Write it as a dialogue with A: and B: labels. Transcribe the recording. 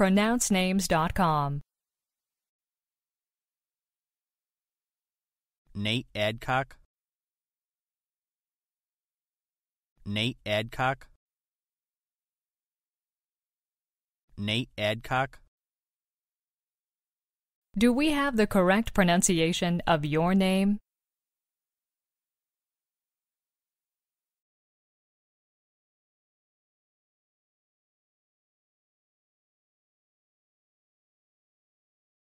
A: pronouncenames.com.
B: Nate Adcock. Nate Adcock. Nate Adcock.
A: Do we have the correct pronunciation of your name?